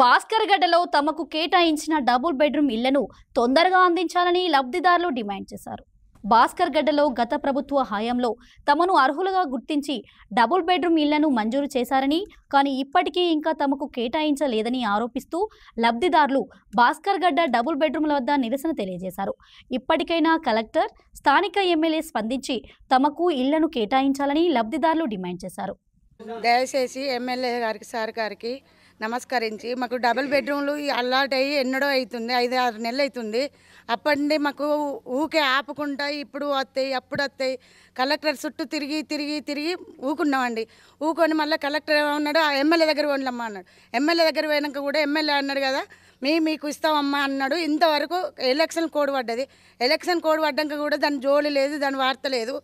భాస్కర్ గడ్డలో తమకు కేటాయించిన double bedroom ఇళ్లను తొందరగా అందించాలని లబ్ధిదారులు డిమాండ్ చేశారు భాస్కర్ గడ్డలో గత ప్రభుత్వ హయాంలో తమను అర్హులుగా గుర్తించి డబుల్ బెడ్రూమ్ ఇళ్లను మంజూరు చేశారని కానీ ఇప్పటికీ ఇంకా తమకు కేటాయించలేదని ఆరోపిస్తూ లబ్ధిదారులు భాస్కర్ గడ్డ డబుల్ బెడ్రూమ్ల వద్ద నిరసన తెలియజేశారు ఇప్పటికైనా కలెక్టర్ స్థానిక ఎమ్మెల్యే స్పందించి తమకు ఇళ్లను కేటాయించాలని లబ్ధిదారులు డిమాండ్ చేశారు దయచేసి ఎమ్మెల్యే గారికి సార్ గారికి నమస్కరించి మాకు డబుల్ బెడ్రూమ్లు అయ్యి ఎన్నడో అవుతుంది ఐదు ఆరు నెలలు అవుతుంది అప్పటి మాకు ఊకే ఆపుకుంటా ఇప్పుడు వస్తాయి అప్పుడు వస్తాయి కలెక్టర్ చుట్టూ తిరిగి తిరిగి తిరిగి ఊకున్నామండి ఊకొని మళ్ళీ కలెక్టర్ ఏమన్నాడు ఎమ్మెల్యే దగ్గర పోనమ్మా అన్నాడు ఎమ్మెల్యే దగ్గర పోయినాక కూడా ఎమ్మెల్యే అన్నాడు కదా మేము మీకు ఇస్తామమ్మా అన్నాడు ఇంతవరకు ఎలక్షన్ కోడ్ పడ్డది ఎలక్షన్ కోడ్ పడ్డాక కూడా దాని జోలి లేదు దాని వార్త లేదు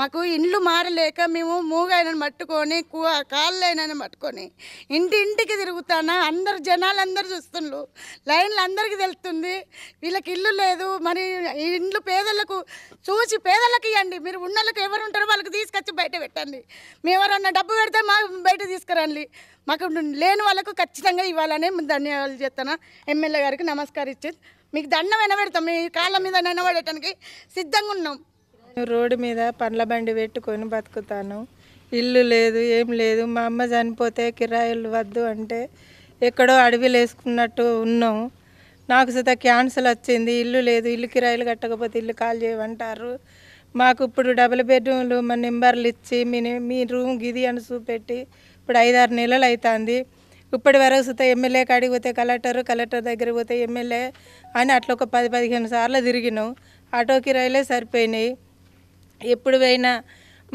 మాకు ఇండ్లు మారలేక మేము మూగైనను పట్టుకొని కాళ్ళైనను పట్టుకొని ఇంటి ఇంటికి తిరుగుతానా అందరు జనాలు అందరు చూస్తుండ్రు లైన్లు అందరికీ తెలుస్తుంది వీళ్ళకి ఇల్లు లేదు మరి ఇండ్లు పేదలకు చూసి పేదలకు ఇవ్వండి మీరు ఉన్నళ్ళకి ఎవరు ఉంటారో వాళ్ళకి తీసుకొచ్చి బయట పెట్టండి మేము ఎవరన్నా డబ్బు పెడితే మా బయట తీసుకురండి మాకు లేని వాళ్ళకు ఖచ్చితంగా ఇవ్వాలని ధన్యవాదాలు చేస్తున్నాను ఎమ్మెల్యే గారికి నమస్కరించి మీకు దండం వినబెడతాం మీ కాళ్ళ మీద నినబడటానికి సిద్ధంగా ఉన్నాం రోడ్డు మీద పండ్ల బండి పెట్టుకొని బతుకుతాను ఇల్లు లేదు ఏం లేదు మా అమ్మ చనిపోతే కిరాయిలు వద్దు అంటే ఎక్కడో అడవిలు వేసుకున్నట్టు ఉన్నాం నాకు సత క్యాన్సల్ వచ్చింది ఇల్లు లేదు ఇల్లు కిరాయిలు కట్టకపోతే ఇల్లు కాల్ చేయమంటారు మాకు ఇప్పుడు డబుల్ బెడ్రూమ్లు మా నెంబర్లు ఇచ్చి మీ మీ రూమ్ గిది అని చూపెట్టి ఇప్పుడు ఐదారు నెలలు అవుతుంది ఇప్పటి వరకు సుత ఎమ్మెల్యే కాడికి పోతే కలెక్టర్ కలెక్టర్ దగ్గరికి పోతే ఎమ్మెల్యే అని అట్లా ఒక పది పదిహేను సార్లు తిరిగినాం ఆటోకి రైలే సరిపోయినాయి ఎప్పుడు పోయినా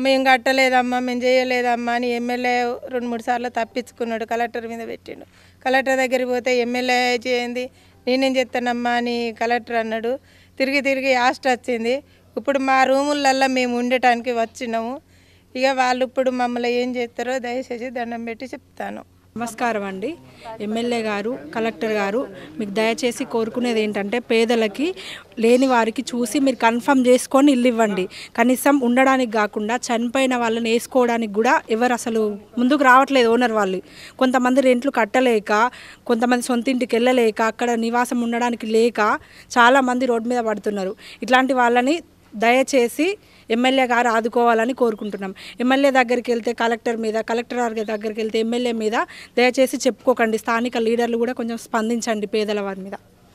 మేము కట్టలేదమ్మా మేము చేయలేదమ్మా అని ఎమ్మెల్యే రెండు మూడు సార్లు తప్పించుకున్నాడు కలెక్టర్ మీద పెట్టిండు కలెక్టర్ దగ్గరికి పోతే ఎమ్మెల్యే చేయింది నేనేం చెప్తానమ్మా అని కలెక్టర్ అన్నాడు తిరిగి తిరిగి యాస్ట్ వచ్చింది ఇప్పుడు మా రూములల్లో మేము ఉండటానికి వచ్చినాము ఇక వాళ్ళు ఇప్పుడు మమ్మల్ని ఏం చేస్తారో దయచేసి దండం పెట్టి చెప్తాను నమస్కారం అండి ఎమ్మెల్యే గారు కలెక్టర్ గారు మీకు దయచేసి కోరుకునేది ఏంటంటే పేదలకి లేని వారికి చూసి మీరు కన్ఫర్మ్ చేసుకొని ఇల్లు ఇవ్వండి కనీసం ఉండడానికి కాకుండా చనిపోయిన వాళ్ళని వేసుకోవడానికి కూడా ఎవరు అసలు ముందుకు రావట్లేదు ఓనర్ వాళ్ళు కొంతమంది రెంట్లు కట్టలేక కొంతమంది సొంత ఇంటికి వెళ్ళలేక అక్కడ నివాసం ఉండడానికి లేక చాలామంది రోడ్డు మీద పడుతున్నారు ఇట్లాంటి వాళ్ళని దయచేసి ఎమ్మెల్యే గారు ఆదుకోవాలని కోరుకుంటున్నాం ఎమ్మెల్యే దగ్గరికి వెళ్తే కలెక్టర్ మీద కలెక్టర్ గారి దగ్గరికి వెళ్తే ఎమ్మెల్యే మీద దయచేసి చెప్పుకోకండి స్థానిక లీడర్లు కూడా కొంచెం స్పందించండి పేదల వారి మీద